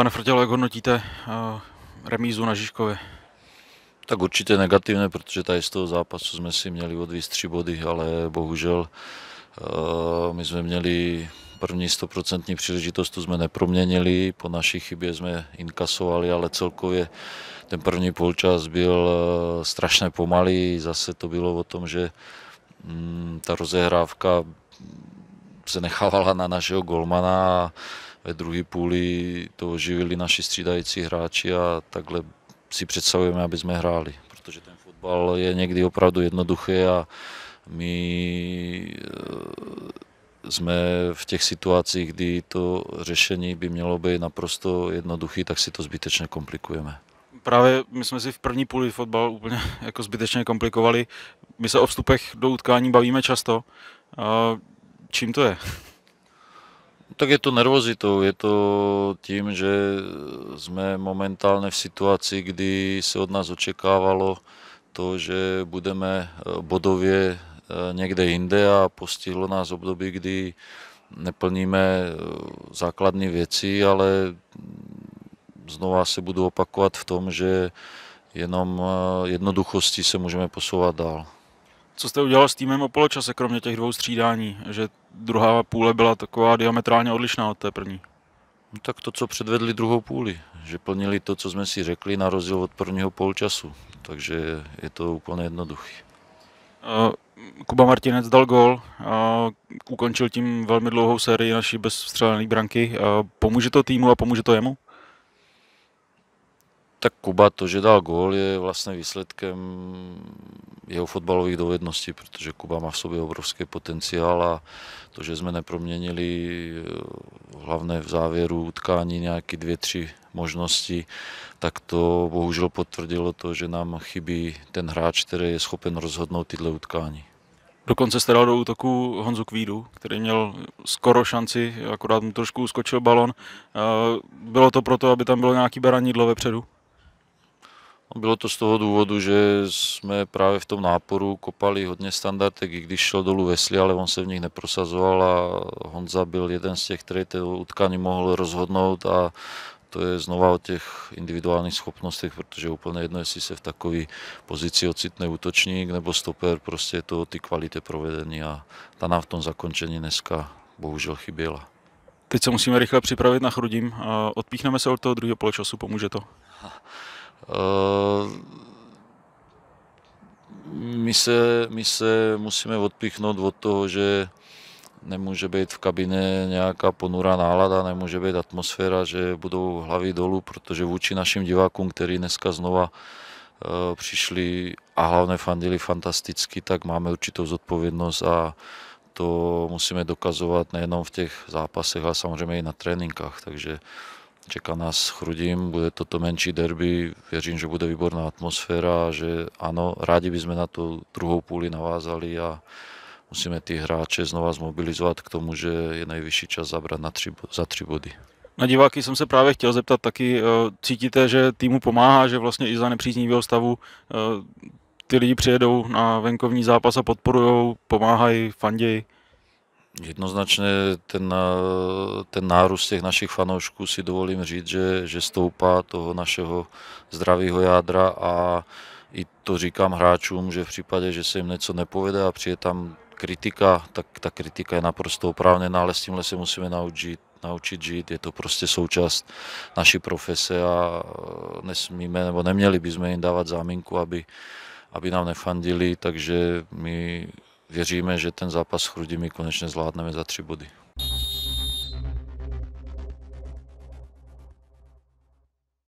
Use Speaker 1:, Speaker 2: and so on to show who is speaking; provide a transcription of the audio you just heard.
Speaker 1: Pane Frtělo, jak hodnotíte eh, remízu na Žižkově?
Speaker 2: Tak určitě negativně, protože tady z toho zápasu jsme si měli odvíst tři body, ale bohužel eh, my jsme měli první stoprocentní příležitost, tu jsme neproměnili, po naší chybě jsme inkasovali, ale celkově ten první polčas byl eh, strašně pomalý, zase to bylo o tom, že mm, ta rozehrávka se nechávala na našeho golmana a ve druhé půli to oživili naši střídající hráči a takhle si představujeme, aby jsme hráli, protože ten fotbal je někdy opravdu jednoduchý a my e, jsme v těch situacích, kdy to řešení by mělo být naprosto jednoduchý, tak si to zbytečně komplikujeme.
Speaker 1: Právě my jsme si v první půli fotbal úplně jako zbytečně komplikovali. My se o vstupech do utkání bavíme často. Čím to je?
Speaker 2: tak je to nervozitou, je to tím, že jsme momentálně v situaci, kdy se od nás očekávalo to, že budeme eh, bodově eh, někde jinde a postihlo nás období, kdy neplníme eh, základní věci, ale znova se budu opakovat v tom, že jenom jednoduchosti se můžeme posouvat dál.
Speaker 1: Co jste udělal s týmem o poločase, kromě těch dvou střídání, že druhá půle byla taková diametrálně odlišná od té první? No tak to, co předvedli druhou
Speaker 2: půli, že plnili to, co jsme si řekli, na rozdíl od prvního polčasu, takže
Speaker 1: je to úplně jednoduché. Kuba Martinec dal gol, ukončil tím velmi dlouhou sérii naší bezstřelené branky. Pomůže to týmu a pomůže to jemu? Tak Kuba to, že dal gól, je vlastně výsledkem
Speaker 2: jeho fotbalových dovedností, protože Kuba má v sobě obrovský potenciál a to, že jsme neproměnili eh, hlavně v závěru utkání nějaké dvě, tři možnosti, tak to bohužel potvrdilo to, že nám chybí ten hráč, který je schopen rozhodnout tyhle utkání.
Speaker 1: Dokonce jste dal do útoku Honzu Kvídu, který měl skoro šanci, akorát mu trošku uskočil balon. Eh, bylo to proto, aby tam bylo nějaký beranidlo vepředu?
Speaker 2: Bylo to z toho důvodu, že jsme právě v tom náporu kopali hodně standardek, i když šel dolů Vesli, ale on se v nich neprosazoval a Honza byl jeden z těch, který to utkání mohl rozhodnout a to je znova o těch individuálních schopnostech, protože je úplně jedno, jestli se v takové pozici ocitne útočník nebo stoper, prostě je to o ty kvalitě provedení a ta nám v tom zakončení dneska bohužel chyběla.
Speaker 1: Teď se musíme rychle připravit na Chrudim. Eh, odpíchneme se od toho druhého poločasu, pomůže to? Eh,
Speaker 2: my se, my se musíme odpichnout od toho, že nemůže být v kabině nějaká ponurá nálada, nemůže být atmosféra, že budou hlavy dolů, protože vůči našim divákům, který dneska znova eh, přišli a hlavně fandili fantasticky, tak máme určitou zodpovědnost a to musíme dokazovat nejenom v těch zápasech, ale samozřejmě i na tréninkách. Takže Čeká nás Chrudim, bude toto menší derby, věřím, že bude výborná atmosféra že ano, rádi bychom na tu druhou půli navázali a musíme ty hráče znova zmobilizovat k tomu, že je nejvyšší čas zabrat na tři, za tři body.
Speaker 1: Na diváky jsem se právě chtěl zeptat taky, eh, cítíte, že týmu pomáhá, že vlastně i za nepříznivého stavu eh, ty lidi přijedou na venkovní zápas a podporujou, pomáhají, fandějí?
Speaker 2: Jednoznačně ten, eh, ten nárůst těch našich fanoušků si dovolím říct, že, že stoupá toho našeho zdravého jádra a i to říkám hráčům, že v případě, že se jim něco nepovede a přijde tam kritika, tak ta kritika je naprosto oprávněná, ale s tímhle se musíme naučit, naučit žít. Je to prostě součást naší profese a eh, nesmíme nebo neměli bychom jim dávat záminku, aby, aby nám nefandili, takže my Věříme, že ten zápas s Chrudimi konečně
Speaker 1: zvládneme za tři body.